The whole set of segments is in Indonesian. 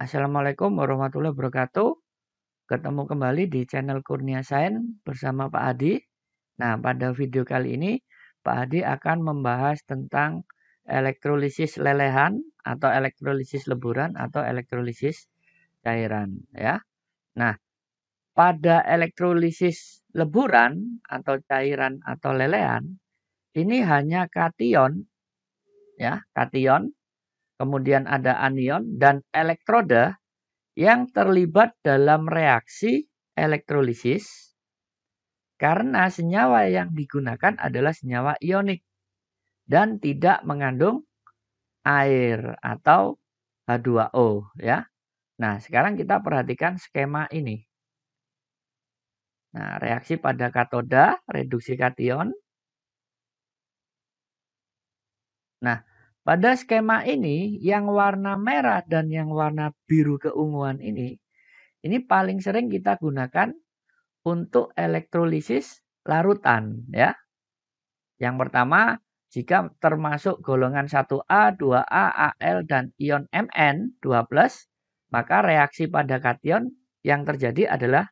Assalamualaikum warahmatullahi wabarakatuh. Ketemu kembali di channel Kurnia Sain bersama Pak Adi. Nah, pada video kali ini Pak Adi akan membahas tentang elektrolisis lelehan atau elektrolisis leburan atau elektrolisis cairan ya. Nah, pada elektrolisis leburan atau cairan atau lelehan ini hanya kation ya, kation kemudian ada anion dan elektroda yang terlibat dalam reaksi elektrolisis karena senyawa yang digunakan adalah senyawa ionik dan tidak mengandung air atau H2O ya. Nah, sekarang kita perhatikan skema ini. Nah, reaksi pada katoda reduksi kation. Nah, pada skema ini, yang warna merah dan yang warna biru keunguan ini, ini paling sering kita gunakan untuk elektrolisis larutan ya. Yang pertama, jika termasuk golongan 1A, 2A, Al dan ion Mn 2+, maka reaksi pada kation yang terjadi adalah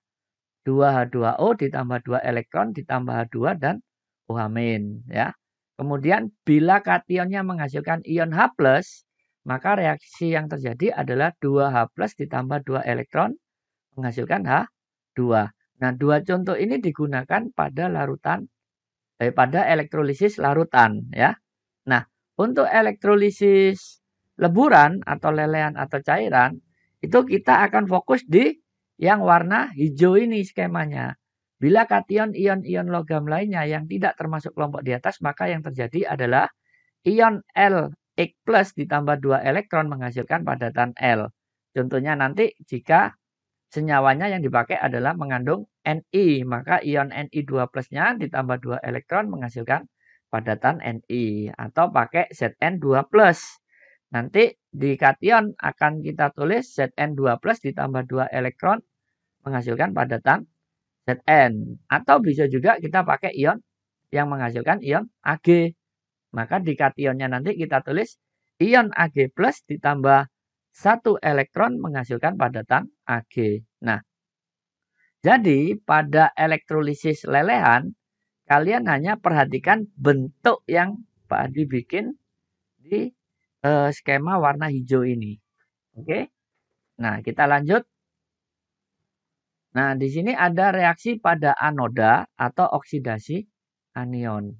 2H2O ditambah 2 elektron ditambah H2 dan OH- ya. Kemudian bila kationnya menghasilkan ion H+, maka reaksi yang terjadi adalah 2H+, ditambah 2 elektron menghasilkan H2. Nah, dua contoh ini digunakan pada larutan eh, pada elektrolisis larutan ya. Nah, untuk elektrolisis leburan atau lelehan atau cairan itu kita akan fokus di yang warna hijau ini skemanya. Bila kation, ion, ion logam lainnya yang tidak termasuk kelompok di atas, maka yang terjadi adalah ion L X plus ditambah dua elektron menghasilkan padatan L. Contohnya nanti jika senyawanya yang dipakai adalah mengandung Ni, maka ion Ni2 plusnya ditambah dua elektron menghasilkan padatan Ni atau pakai Zn2 plus. Nanti di kation akan kita tulis Zn2 plus ditambah dua elektron menghasilkan padatan Zn. Atau bisa juga kita pakai ion yang menghasilkan ion Ag. Maka di kationnya nanti kita tulis ion Ag plus ditambah satu elektron menghasilkan padatan Ag. Nah, jadi pada elektrolisis lelehan, kalian hanya perhatikan bentuk yang Pak Adi bikin di eh, skema warna hijau ini. Oke, nah kita lanjut Nah, di sini ada reaksi pada anoda atau oksidasi anion.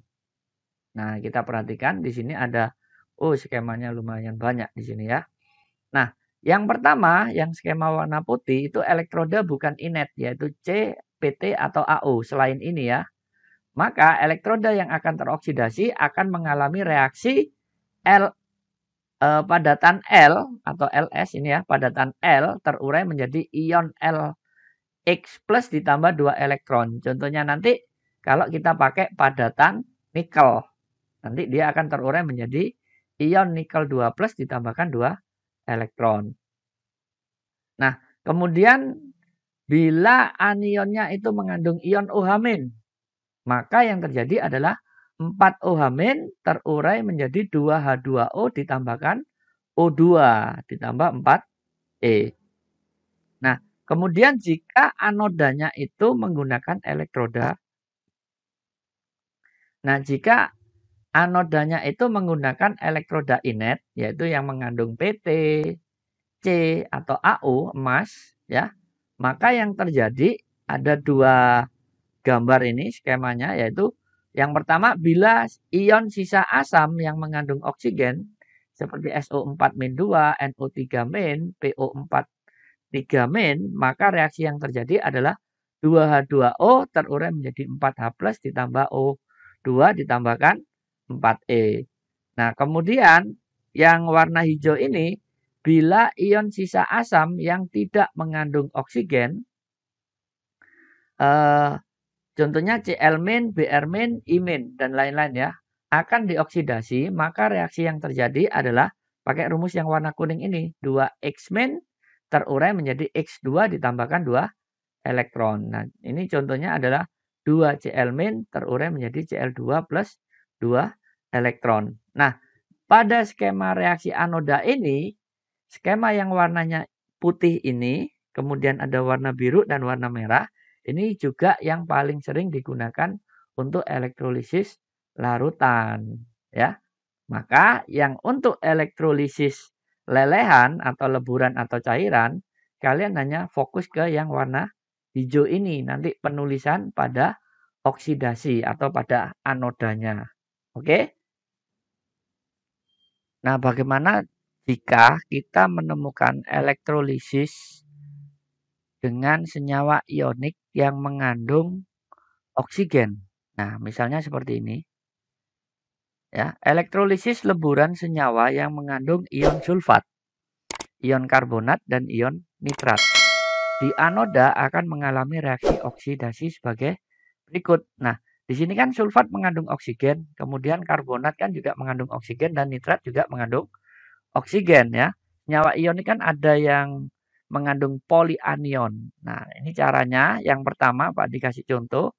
Nah, kita perhatikan di sini ada oh skemanya lumayan banyak di sini ya. Nah, yang pertama yang skema warna putih itu elektroda bukan inet yaitu C, PT atau Au. selain ini ya. Maka elektroda yang akan teroksidasi akan mengalami reaksi L eh, padatan L atau LS ini ya, padatan L terurai menjadi ion L X plus ditambah dua elektron. Contohnya nanti kalau kita pakai padatan nikel. Nanti dia akan terurai menjadi ion nikel 2 plus ditambahkan dua elektron. Nah, kemudian bila anionnya itu mengandung ion OH-, maka yang terjadi adalah 4 OH- terurai menjadi 2H2O ditambahkan O2 ditambah 4E. Nah, Kemudian jika anodanya itu menggunakan elektroda. Nah, jika anodanya itu menggunakan elektroda inet yaitu yang mengandung PT, C atau AU emas ya, maka yang terjadi ada dua gambar ini skemanya yaitu yang pertama bila ion sisa asam yang mengandung oksigen seperti SO4-2, NO3-, PO4 ligamen, maka reaksi yang terjadi adalah 2H2O terurai menjadi 4H plus ditambah O2 ditambahkan 4E. Nah, kemudian yang warna hijau ini bila ion sisa asam yang tidak mengandung oksigen, eh, contohnya Cl men, Br men, I dan lain-lain ya, akan dioksidasi, maka reaksi yang terjadi adalah pakai rumus yang warna kuning ini, 2X men terurai menjadi X2 ditambahkan 2 elektron. Nah, ini contohnya adalah 2 Cl min terurai menjadi Cl2 plus 2 elektron. Nah, pada skema reaksi anoda ini, skema yang warnanya putih ini, kemudian ada warna biru dan warna merah, ini juga yang paling sering digunakan untuk elektrolisis larutan, ya. Maka yang untuk elektrolisis lelehan atau leburan atau cairan, kalian hanya fokus ke yang warna hijau ini. Nanti penulisan pada oksidasi atau pada anodanya. Oke? Nah, bagaimana jika kita menemukan elektrolisis dengan senyawa ionik yang mengandung oksigen? Nah, misalnya seperti ini. Ya, elektrolisis leburan senyawa yang mengandung ion sulfat, ion karbonat, dan ion nitrat. Di anoda akan mengalami reaksi oksidasi sebagai berikut. Nah, di sini kan sulfat mengandung oksigen, kemudian karbonat kan juga mengandung oksigen dan nitrat juga mengandung oksigen ya. Senyawa ion ini kan ada yang mengandung polianion. Nah, ini caranya yang pertama Pak dikasih contoh.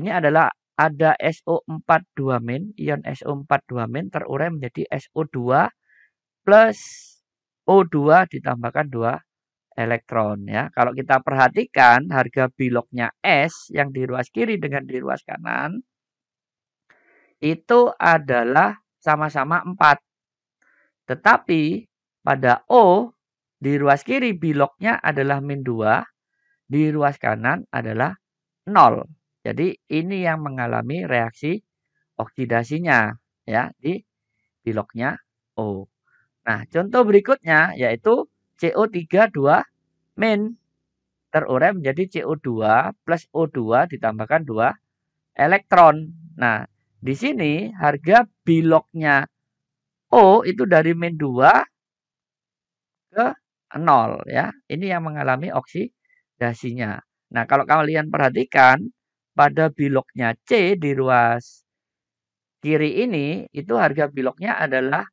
Ini adalah ada SO42 min, ion SO42 min terurai menjadi SO2 plus O2 ditambahkan 2 elektron ya. Kalau kita perhatikan harga biloknya S yang di ruas kiri dengan di ruas kanan itu adalah sama-sama 4. Tetapi pada O di ruas kiri biloknya adalah min 2, di ruas kanan adalah 0. Jadi ini yang mengalami reaksi oksidasinya ya di biloknya O. Nah, contoh berikutnya yaitu CO3 2 min terurai menjadi CO2 plus O2 ditambahkan 2 elektron. Nah, di sini harga biloknya O itu dari min 2 ke 0 ya. Ini yang mengalami oksidasinya. Nah, kalau kalian perhatikan pada biloknya C di ruas kiri ini itu harga biloknya adalah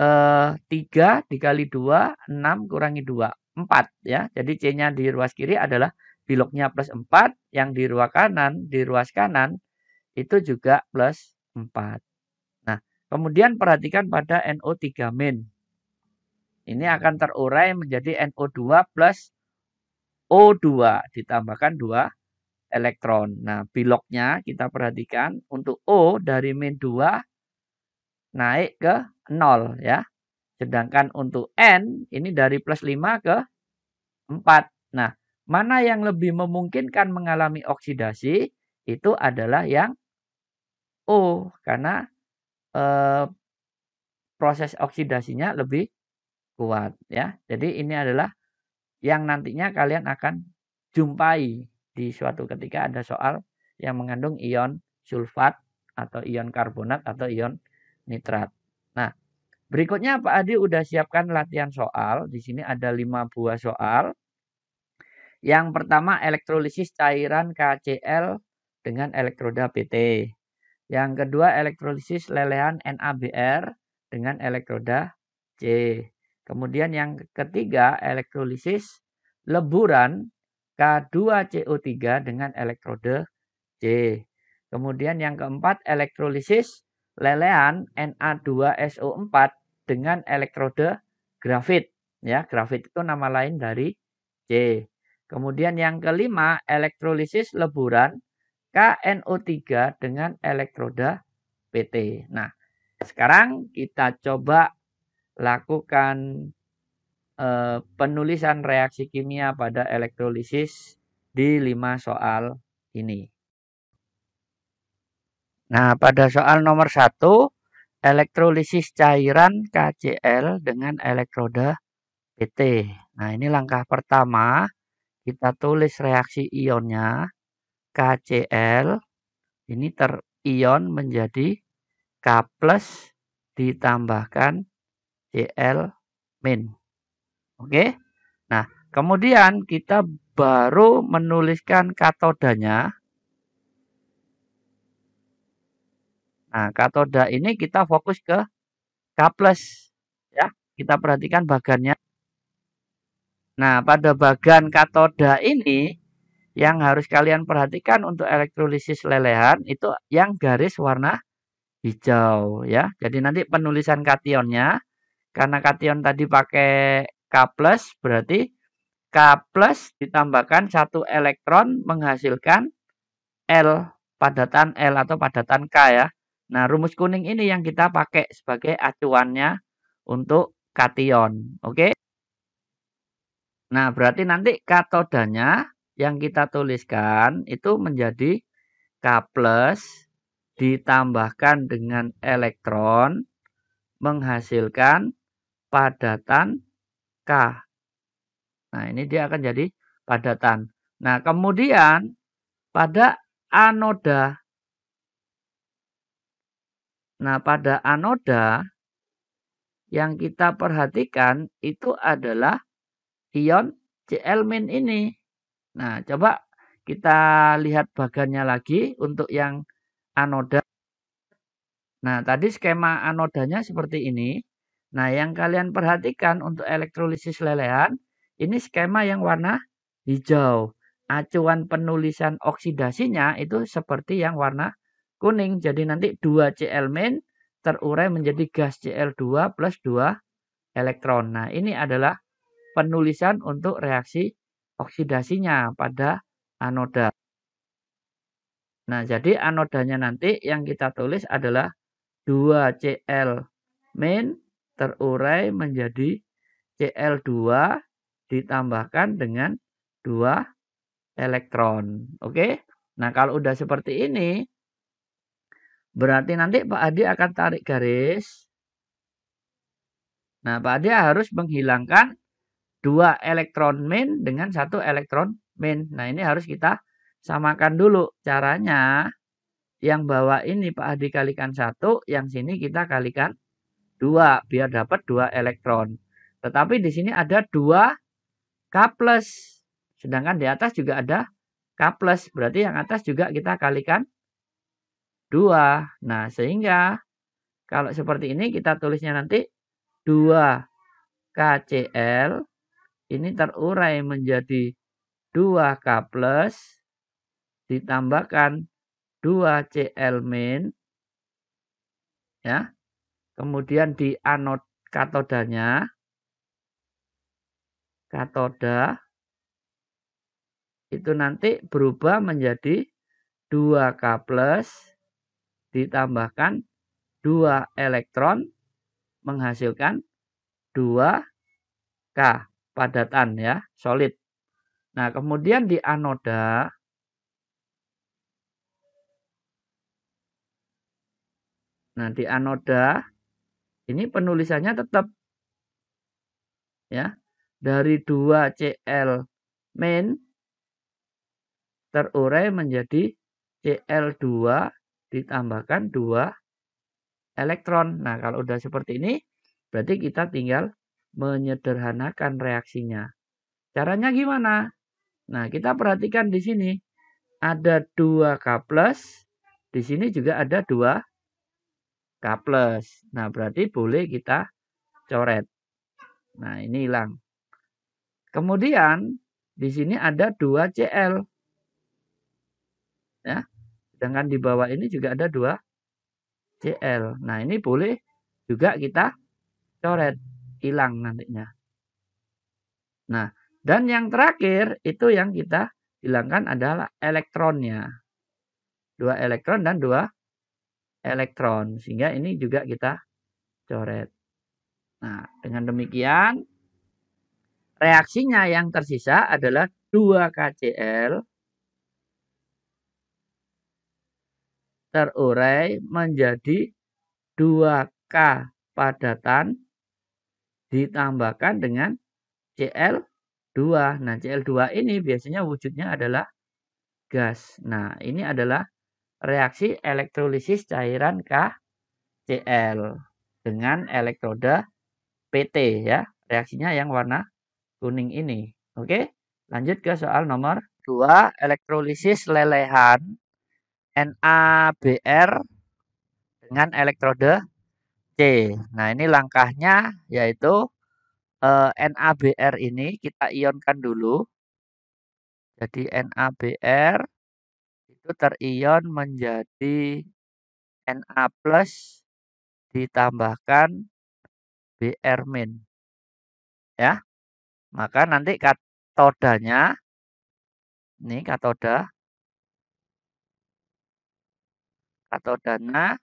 eh, 3 dikali 2, 6 kurangi 2, 4 ya. Jadi C-nya di ruas kiri adalah biloknya plus 4, yang di ruas kanan, di ruas kanan itu juga plus 4. Nah, kemudian perhatikan pada NO3 min. Ini akan terurai menjadi NO2 plus O2 ditambahkan 2 elektron. Nah, biloknya kita perhatikan untuk O dari min 2 naik ke 0 ya. Sedangkan untuk N ini dari plus 5 ke 4. Nah, mana yang lebih memungkinkan mengalami oksidasi itu adalah yang O karena eh, proses oksidasinya lebih kuat ya. Jadi ini adalah yang nantinya kalian akan jumpai di suatu ketika ada soal yang mengandung ion sulfat atau ion karbonat atau ion nitrat. Nah, berikutnya Pak Adi udah siapkan latihan soal. Di sini ada lima buah soal. Yang pertama elektrolisis cairan KCl dengan elektroda PT. Yang kedua elektrolisis lelehan NaBr dengan elektroda C. Kemudian yang ketiga elektrolisis leburan K2CO3 dengan elektrode C. Kemudian yang keempat elektrolisis lelehan Na2SO4 dengan elektrode grafit. Ya, grafit itu nama lain dari C. Kemudian yang kelima elektrolisis leburan KNO3 dengan elektroda PT. Nah, sekarang kita coba lakukan eh, penulisan reaksi kimia pada elektrolisis di lima soal ini. Nah, pada soal nomor satu, elektrolisis cairan KCl dengan elektroda PT. Nah, ini langkah pertama. Kita tulis reaksi ionnya. KCl ini terion menjadi K plus ditambahkan Cl min. Oke. Nah, kemudian kita baru menuliskan katodanya. Nah, katoda ini kita fokus ke K+. Ya, kita perhatikan bagannya. Nah, pada bagan katoda ini yang harus kalian perhatikan untuk elektrolisis lelehan itu yang garis warna hijau ya. Jadi nanti penulisan kationnya karena kation tadi pakai K plus berarti K plus ditambahkan satu elektron menghasilkan L padatan L atau padatan K ya. Nah, rumus kuning ini yang kita pakai sebagai acuannya untuk kation. Oke. Nah, berarti nanti katodanya yang kita tuliskan itu menjadi K plus ditambahkan dengan elektron menghasilkan padatan K. Nah, ini dia akan jadi padatan. Nah, kemudian pada anoda. Nah, pada anoda yang kita perhatikan itu adalah ion Cl- ini. Nah, coba kita lihat bagannya lagi untuk yang anoda. Nah, tadi skema anodanya seperti ini. Nah, yang kalian perhatikan untuk elektrolisis lelehan, ini skema yang warna hijau. Acuan penulisan oksidasinya itu seperti yang warna kuning. Jadi nanti 2 Cl men terurai menjadi gas Cl2 plus 2 elektron. Nah, ini adalah penulisan untuk reaksi oksidasinya pada anoda. Nah, jadi anodanya nanti yang kita tulis adalah 2Cl men terurai menjadi Cl2 ditambahkan dengan 2 elektron. Oke. Nah, kalau udah seperti ini berarti nanti Pak Adi akan tarik garis. Nah, Pak Adi harus menghilangkan 2 elektron min dengan 1 elektron min. Nah, ini harus kita samakan dulu caranya. Yang bawah ini Pak Adi kalikan 1, yang sini kita kalikan dua biar dapat dua elektron. Tetapi di sini ada dua K+. plus, Sedangkan di atas juga ada K+. plus Berarti yang atas juga kita kalikan dua. Nah, sehingga kalau seperti ini kita tulisnya nanti dua KCl ini terurai menjadi dua k plus ditambahkan 2Cl min. Ya, Kemudian di anode katodanya katoda itu nanti berubah menjadi 2K plus ditambahkan 2 elektron menghasilkan 2K padatan ya, solid. Nah, kemudian di anoda Nah, di anoda ini penulisannya tetap ya dari 2Cl main terurai menjadi Cl2 ditambahkan 2 elektron. Nah, kalau udah seperti ini berarti kita tinggal menyederhanakan reaksinya. Caranya gimana? Nah, kita perhatikan di sini ada 2K+, di sini juga ada 2 K plus. Nah, berarti boleh kita coret. Nah, ini hilang. Kemudian di sini ada 2 CL. Ya. Sedangkan di bawah ini juga ada 2 CL. Nah, ini boleh juga kita coret, hilang nantinya. Nah, dan yang terakhir itu yang kita hilangkan adalah elektronnya. Dua elektron dan dua elektron. Sehingga ini juga kita coret. Nah, dengan demikian reaksinya yang tersisa adalah 2KCl terurai menjadi 2K padatan ditambahkan dengan Cl2. Nah, Cl2 ini biasanya wujudnya adalah gas. Nah, ini adalah reaksi elektrolisis cairan KCl dengan elektroda PT ya. Reaksinya yang warna kuning ini. Oke, lanjut ke soal nomor 2 elektrolisis lelehan NaBr dengan elektrode C. Nah, ini langkahnya yaitu eh, NaBr ini kita ionkan dulu. Jadi NaBr itu terion menjadi Na+ plus ditambahkan Br-. min Ya. Maka nanti katodanya ini katoda katodanya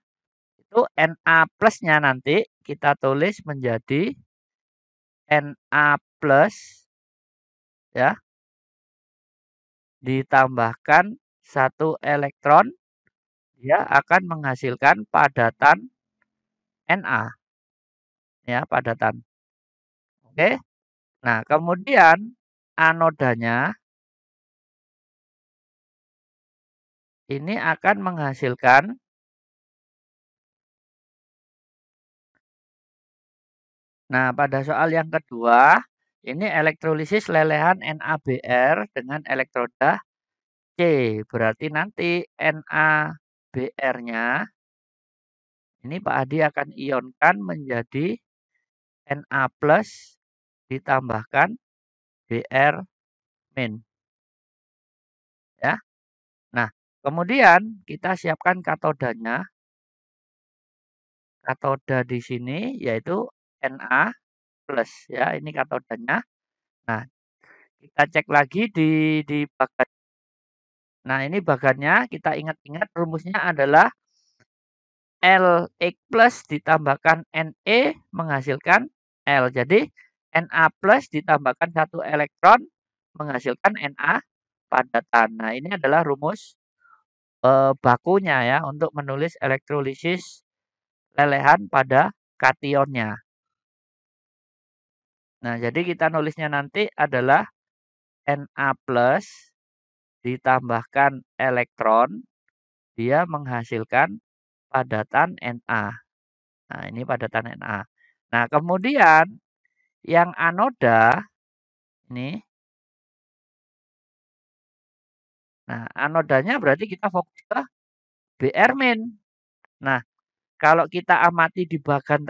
itu Na plusnya nanti kita tulis menjadi Na plus ya ditambahkan satu elektron dia akan menghasilkan padatan Na. Ya, padatan. Oke. Nah, kemudian anodanya ini akan menghasilkan Nah, pada soal yang kedua, ini elektrolisis lelehan NaBr dengan elektroda Oke, berarti nanti NaBr-nya ini Pak Adi akan ionkan menjadi Na+ ditambahkan Br-. min. Ya. Nah, kemudian kita siapkan katodanya. Katoda di sini yaitu Na+ ya, ini katodanya. Nah, kita cek lagi di di bagian Nah, ini bagannya kita ingat-ingat rumusnya adalah LX plus ditambahkan NA e menghasilkan L. Jadi, Na plus ditambahkan satu elektron menghasilkan Na padatan. Nah, ini adalah rumus eh, bakunya ya untuk menulis elektrolisis lelehan pada kationnya. Nah, jadi kita nulisnya nanti adalah Na plus ditambahkan elektron, dia menghasilkan padatan Na. Nah, ini padatan Na. Nah, kemudian yang anoda ini Nah, anodanya berarti kita fokus ke BR min. Nah, kalau kita amati di bagan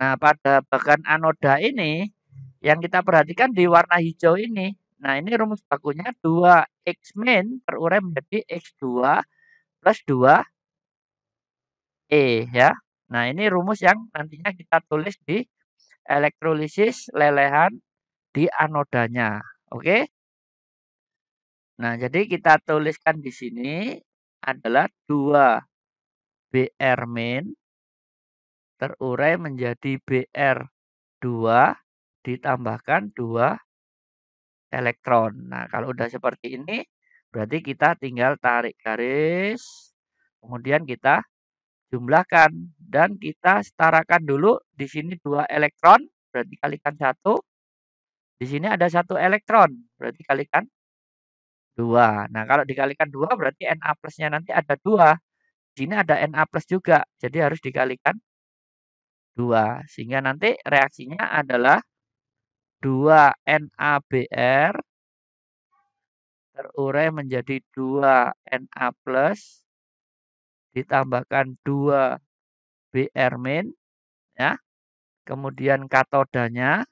Nah, pada bagan anoda ini yang kita perhatikan di warna hijau ini Nah, ini rumus bakunya 2x min terurai menjadi x2 plus 2e ya. Nah, ini rumus yang nantinya kita tulis di elektrolisis lelehan di anodanya. Oke. Nah, jadi kita tuliskan di sini adalah 2 BR min terurai menjadi BR 2 ditambahkan 2 elektron. Nah, kalau udah seperti ini berarti kita tinggal tarik garis, kemudian kita jumlahkan dan kita setarakan dulu di sini dua elektron, berarti kalikan satu. Di sini ada satu elektron, berarti kalikan dua. Nah, kalau dikalikan dua berarti Na plusnya nanti ada dua. Di sini ada Na plus juga, jadi harus dikalikan dua sehingga nanti reaksinya adalah 2 NaBr terurai menjadi 2 Na plus ditambahkan 2 Br min ya. Kemudian katodanya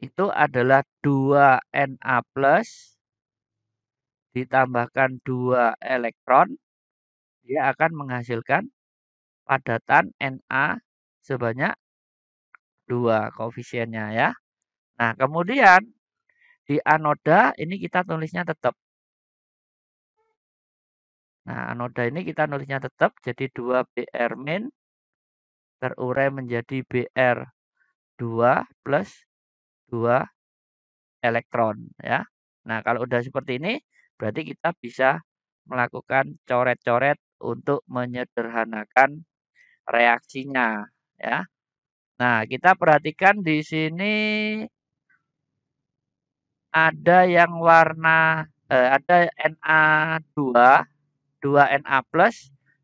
itu adalah 2 Na plus ditambahkan 2 elektron dia akan menghasilkan padatan Na sebanyak dua koefisiennya ya. Nah, kemudian di anoda ini kita tulisnya tetap. Nah, anoda ini kita tulisnya tetap jadi 2BR min terurai menjadi BR 2 plus 2 elektron ya. Nah, kalau udah seperti ini berarti kita bisa melakukan coret-coret untuk menyederhanakan reaksinya ya. Nah, kita perhatikan di sini ada yang warna eh, ada Na2, 2Na+,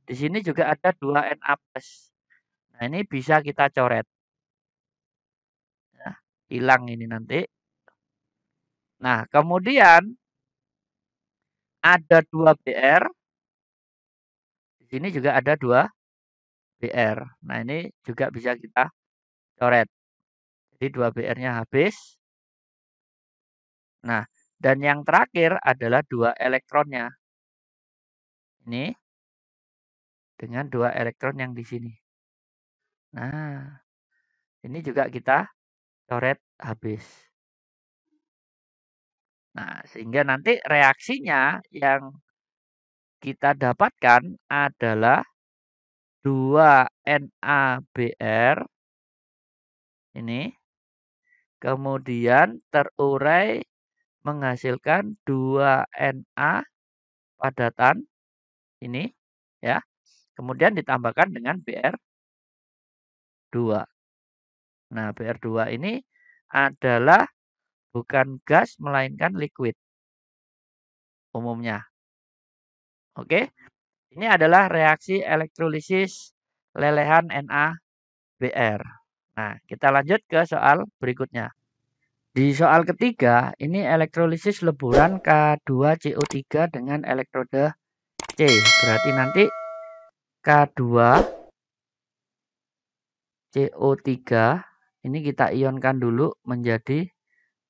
di sini juga ada 2Na+. Nah, ini bisa kita coret. Nah, hilang ini nanti. Nah, kemudian ada 2 BR. Di sini juga ada 2 BR. Nah, ini juga bisa kita coret. Jadi dua BR-nya habis. Nah, dan yang terakhir adalah dua elektronnya. Ini dengan dua elektron yang di sini. Nah, ini juga kita coret habis. Nah, sehingga nanti reaksinya yang kita dapatkan adalah 2 NaBr ini kemudian terurai menghasilkan 2 Na padatan ini ya. Kemudian ditambahkan dengan Br2. Nah, Br2 ini adalah bukan gas melainkan liquid umumnya. Oke. Ini adalah reaksi elektrolisis lelehan NaBr. Nah, kita lanjut ke soal berikutnya. Di soal ketiga, ini elektrolisis leburan K2CO3 dengan elektrode C. Berarti nanti K2 CO3 ini kita ionkan dulu menjadi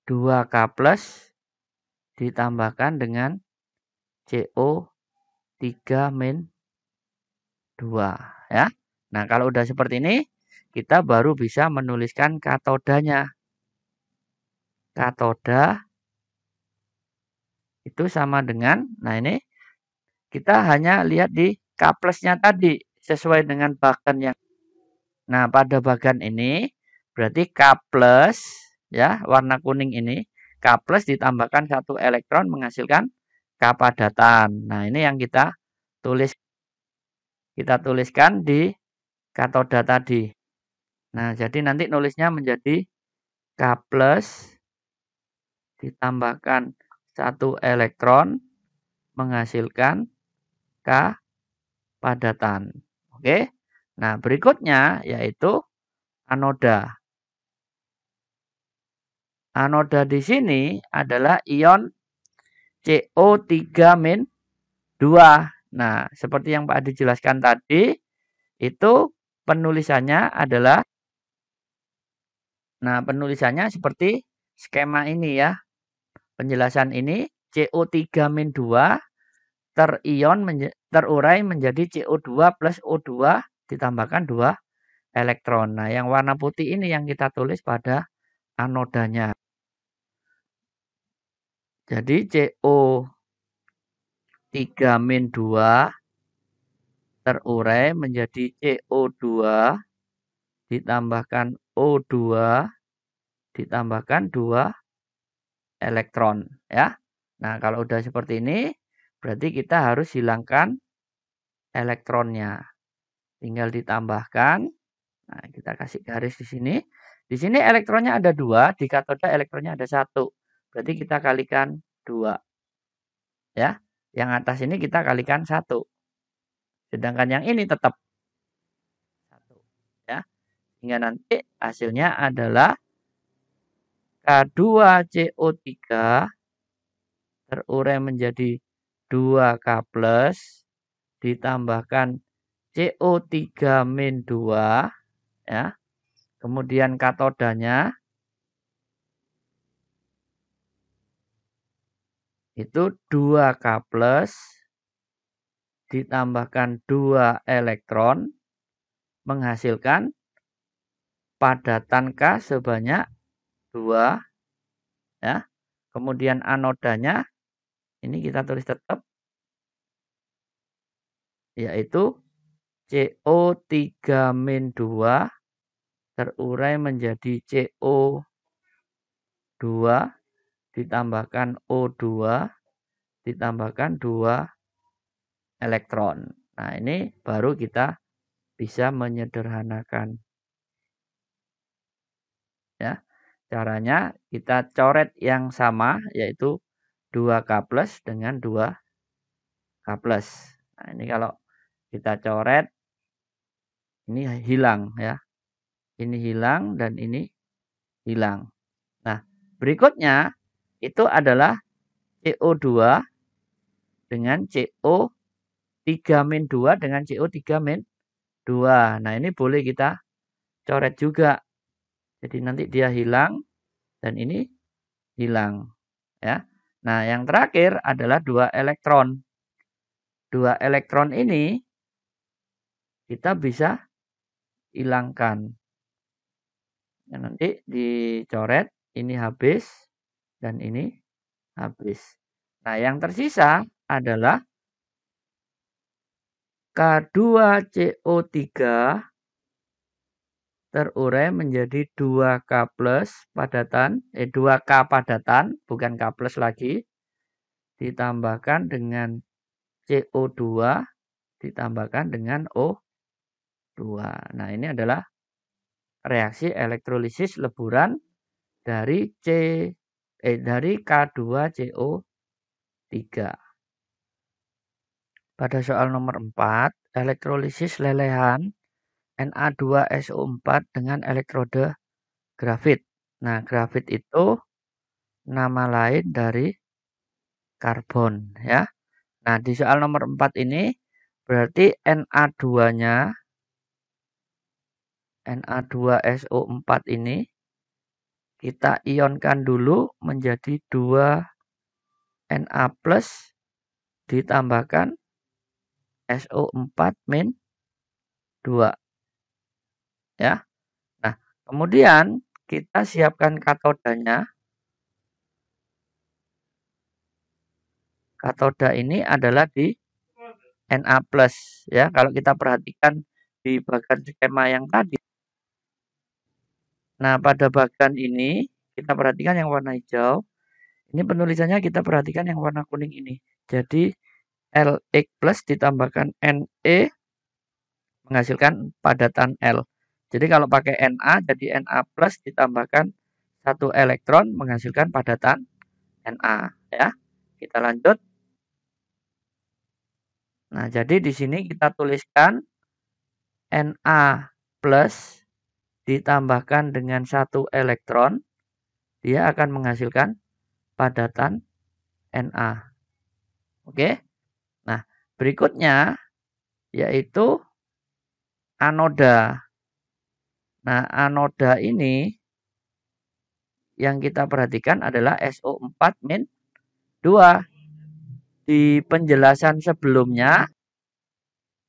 2K+, ditambahkan dengan CO 3 min 2 ya. Nah, kalau udah seperti ini kita baru bisa menuliskan katodanya. Katoda itu sama dengan nah ini kita hanya lihat di K plusnya tadi sesuai dengan bagan yang Nah, pada bagan ini berarti K plus ya warna kuning ini K plus ditambahkan satu elektron menghasilkan kepadatan. Nah, ini yang kita tulis kita tuliskan di katoda tadi. Nah, jadi nanti nulisnya menjadi K plus ditambahkan satu elektron menghasilkan K padatan. Oke. Nah, berikutnya yaitu anoda. Anoda di sini adalah ion CO3 2. Nah, seperti yang Pak Adi jelaskan tadi, itu penulisannya adalah Nah, penulisannya seperti skema ini ya. Penjelasan ini CO3 2 terion terurai menjadi CO2 plus O2 ditambahkan 2 elektron. Nah, yang warna putih ini yang kita tulis pada anodanya. Jadi CO 3 min 2 terurai menjadi CO2 ditambahkan O2 ditambahkan 2 elektron ya. Nah, kalau udah seperti ini berarti kita harus hilangkan elektronnya. Tinggal ditambahkan. Nah, kita kasih garis di sini. Di sini elektronnya ada dua, di katoda elektronnya ada satu. Berarti kita kalikan 2. Ya. Yang atas ini kita kalikan 1. Sedangkan yang ini tetap 1. Ya. Hingga nanti hasilnya adalah K2CO3 terurai menjadi 2K+, ditambahkan CO3 min 2, ya. Kemudian katodanya itu 2K plus ditambahkan 2 elektron menghasilkan padatan K sebanyak 2 ya. Kemudian anodanya ini kita tulis tetap yaitu CO3-2 terurai menjadi CO2 ditambahkan O2 ditambahkan 2 elektron. Nah, ini baru kita bisa menyederhanakan. Ya. Caranya kita coret yang sama yaitu 2K+ dengan 2K+. Nah, ini kalau kita coret ini hilang ya. Ini hilang dan ini hilang. Nah, berikutnya itu adalah CO2 dengan CO3 min 2 dengan CO3 min 2. Nah ini boleh kita coret juga. Jadi nanti dia hilang dan ini hilang. ya. Nah yang terakhir adalah dua elektron. Dua elektron ini kita bisa hilangkan. Nah, nanti dicoret, ini habis, dan ini habis. Nah, yang tersisa adalah K2CO3 terurai menjadi 2K plus padatan, eh 2K padatan, bukan K plus lagi, ditambahkan dengan CO2, ditambahkan dengan O2. Nah, ini adalah reaksi elektrolisis leburan dari C eh dari K2CO3. Pada soal nomor 4, elektrolisis lelehan Na2SO4 dengan elektrode grafit. Nah, grafit itu nama lain dari karbon ya. Nah, di soal nomor 4 ini berarti Na2-nya Na2SO4 ini kita ionkan dulu menjadi 2 Na plus ditambahkan SO4 min 2. Ya. Nah, kemudian kita siapkan katodanya. Katoda ini adalah di Na+. Plus, ya, kalau kita perhatikan di bagian skema yang tadi Nah, pada bagian ini kita perhatikan yang warna hijau. Ini penulisannya kita perhatikan yang warna kuning ini. Jadi LX plus ditambahkan NE menghasilkan padatan L. Jadi kalau pakai Na, jadi Na plus ditambahkan satu elektron menghasilkan padatan Na. Ya, kita lanjut. Nah, jadi di sini kita tuliskan Na plus ditambahkan dengan satu elektron, dia akan menghasilkan padatan Na. Oke. Nah, berikutnya yaitu anoda. Nah, anoda ini yang kita perhatikan adalah SO4 min 2. Di penjelasan sebelumnya,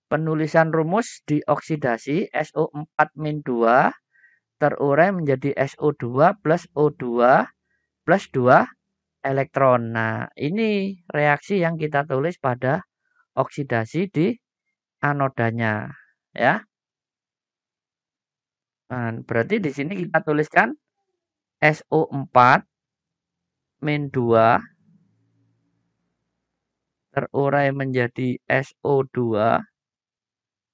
penulisan rumus dioksidasi SO4 min 2 terurai menjadi SO2 plus O2 plus 2 elektron. Nah, ini reaksi yang kita tulis pada oksidasi di anodanya, ya. Nah, berarti di sini kita tuliskan SO4 min 2 terurai menjadi SO2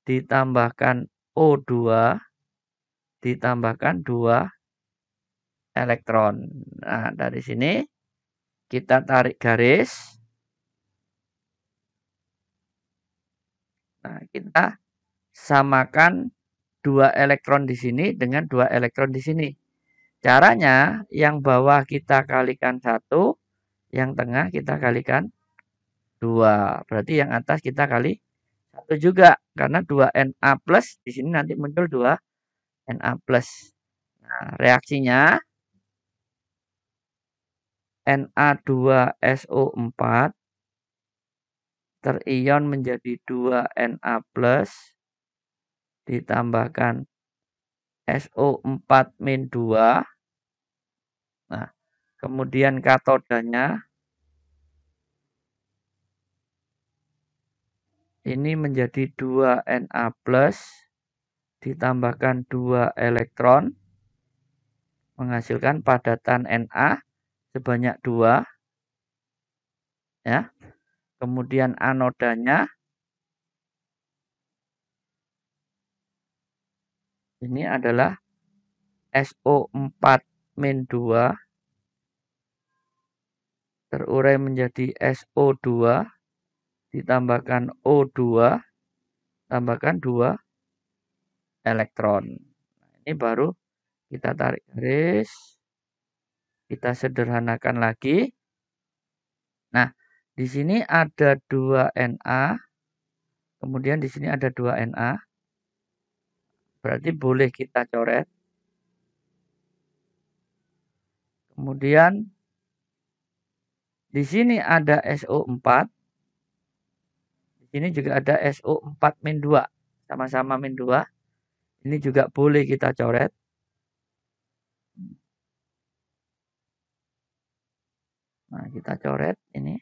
ditambahkan O2 ditambahkan dua elektron. Nah, dari sini kita tarik garis. Nah, kita samakan dua elektron di sini dengan dua elektron di sini. Caranya yang bawah kita kalikan satu, yang tengah kita kalikan dua. Berarti yang atas kita kali satu juga karena 2 na plus di sini nanti muncul dua Na+. Nah, reaksinya Na2SO4 terion menjadi 2Na+, ditambahkan SO4-2. Nah, kemudian katodanya ini menjadi 2Na+, plus ditambahkan dua elektron menghasilkan padatan Na sebanyak dua ya kemudian anodanya ini adalah SO4 min 2 terurai menjadi SO2 ditambahkan O2 tambahkan dua elektron. Nah, ini baru kita tarik garis. Kita sederhanakan lagi. Nah, di sini ada 2 Na. Kemudian di sini ada 2 Na. Berarti boleh kita coret. Kemudian di sini ada SO4. Di sini juga ada SO4 min 2. Sama-sama min 2. Ini juga boleh kita coret. Nah, kita coret ini.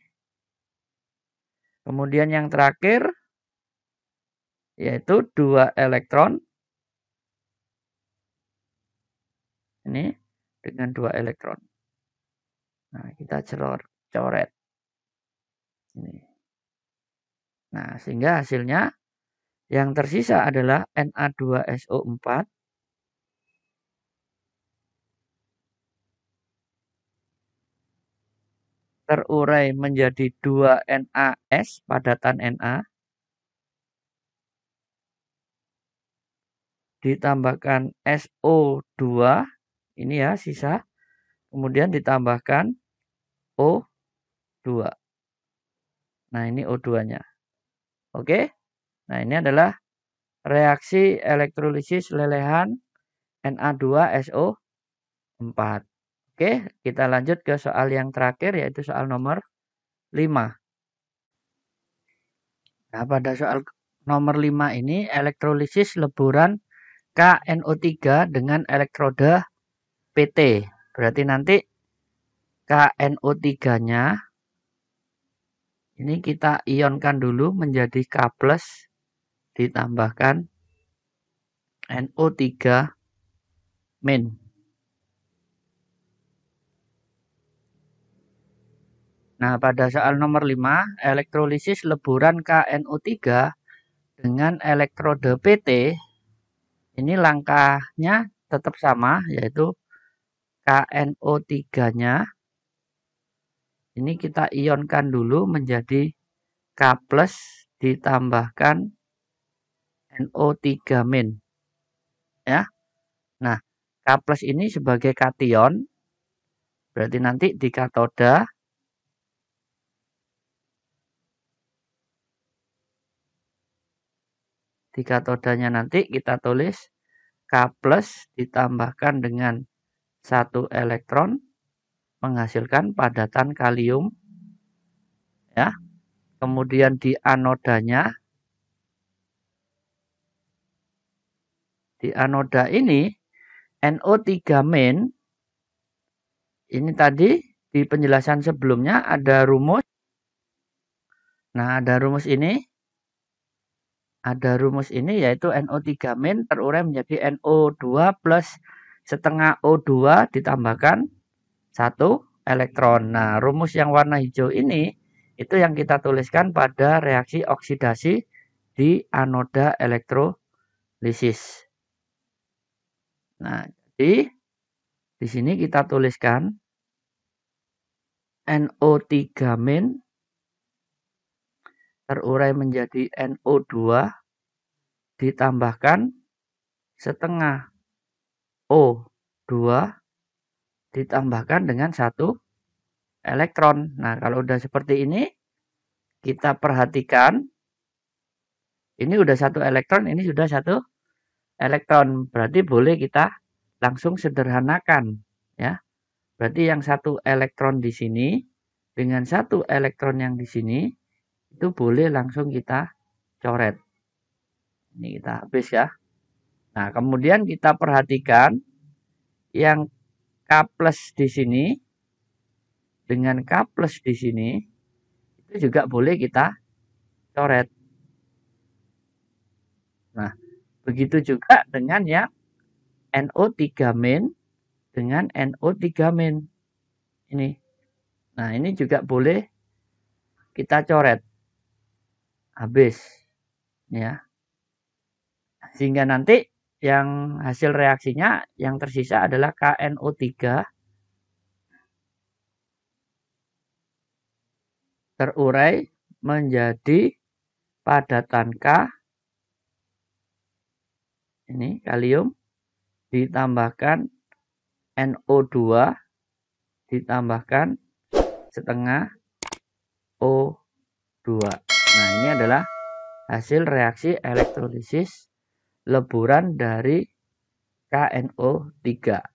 Kemudian yang terakhir yaitu dua elektron. Ini dengan dua elektron. Nah, kita celor, coret. Ini. Nah, sehingga hasilnya yang tersisa adalah Na2SO4 terurai menjadi 2 NaS padatan Na ditambahkan SO2 ini ya sisa kemudian ditambahkan O2 nah ini O2 nya oke okay? Nah, ini adalah reaksi elektrolisis lelehan Na2SO4. Oke, kita lanjut ke soal yang terakhir yaitu soal nomor 5. Nah, pada soal nomor 5 ini elektrolisis leburan KNO3 dengan elektroda PT. Berarti nanti KNO3-nya ini kita ionkan dulu menjadi K+, ditambahkan NO3 min. Nah, pada soal nomor 5, elektrolisis leburan KNO3 dengan elektrode PT, ini langkahnya tetap sama, yaitu KNO3-nya. Ini kita ionkan dulu menjadi K+, ditambahkan NO3 min. Ya. Nah, K+ ini sebagai kation berarti nanti di katoda di katodanya nanti kita tulis K+ ditambahkan dengan satu elektron menghasilkan padatan kalium ya. Kemudian di anodanya Di anoda ini NO3 main ini tadi di penjelasan sebelumnya ada rumus. Nah, ada rumus ini. Ada rumus ini yaitu NO3 min terurai menjadi NO2 plus setengah O2 ditambahkan satu elektron. Nah, rumus yang warna hijau ini itu yang kita tuliskan pada reaksi oksidasi di anoda elektrolisis. Nah, jadi di sini kita tuliskan NO3 min terurai menjadi NO2 ditambahkan setengah O2 ditambahkan dengan satu elektron. Nah, kalau udah seperti ini, kita perhatikan. Ini udah satu elektron, ini sudah satu elektron. Berarti boleh kita langsung sederhanakan ya. Berarti yang satu elektron di sini dengan satu elektron yang di sini itu boleh langsung kita coret. Ini kita habis ya. Nah, kemudian kita perhatikan yang K plus di sini dengan K plus di sini itu juga boleh kita coret. Begitu juga dengan yang NO3 dengan NO3 Ini. Nah, ini juga boleh kita coret. Habis. Ya. Sehingga nanti yang hasil reaksinya yang tersisa adalah KNO3 terurai menjadi padatan K ini kalium ditambahkan NO2 ditambahkan setengah O2. Nah, ini adalah hasil reaksi elektrolisis leburan dari KNO3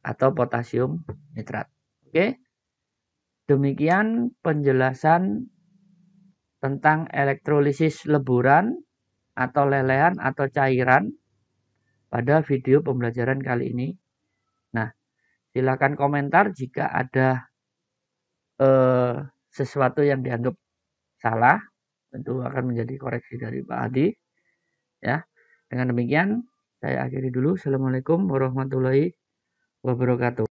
atau potasium nitrat. Oke. Demikian penjelasan tentang elektrolisis leburan atau lelehan atau cairan pada video pembelajaran kali ini. Nah, silakan komentar jika ada eh, sesuatu yang dianggap salah, tentu akan menjadi koreksi dari Pak Adi. Ya, dengan demikian saya akhiri dulu. Assalamualaikum warahmatullahi wabarakatuh.